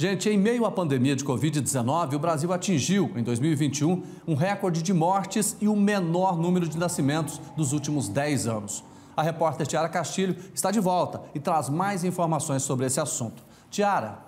Gente, em meio à pandemia de Covid-19, o Brasil atingiu, em 2021, um recorde de mortes e o menor número de nascimentos dos últimos 10 anos. A repórter Tiara Castilho está de volta e traz mais informações sobre esse assunto. Tiara.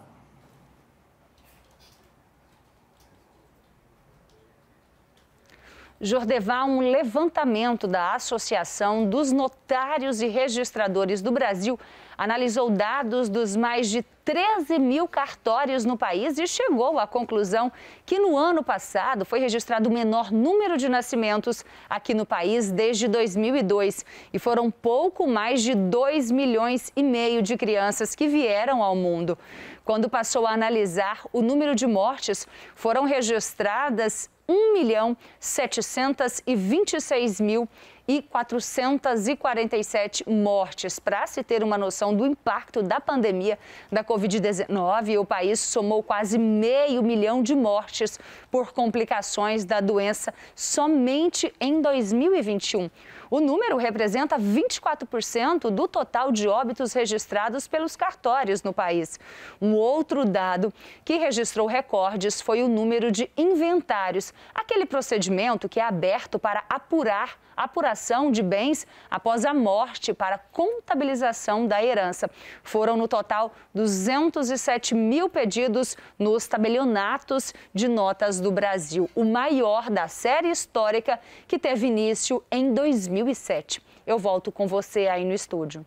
Jordevar um levantamento da Associação dos Notários e Registradores do Brasil analisou dados dos mais de 13 mil cartórios no país e chegou à conclusão que no ano passado foi registrado o menor número de nascimentos aqui no país desde 2002. E foram pouco mais de 2 milhões e meio de crianças que vieram ao mundo. Quando passou a analisar o número de mortes, foram registradas 1 milhão 726 mil e 447 mortes. Para se ter uma noção do impacto da pandemia da Covid-19, o país somou quase meio milhão de mortes por complicações da doença somente em 2021. O número representa 24% do total de óbitos registrados pelos cartórios no país. Um outro dado que registrou recordes foi o número de inventários, aquele procedimento que é aberto para apurar apuração de bens após a morte para contabilização da herança. Foram, no total, 207 mil pedidos nos tabelionatos de notas do Brasil, o maior da série histórica que teve início em 2000. 2007. Eu volto com você aí no estúdio.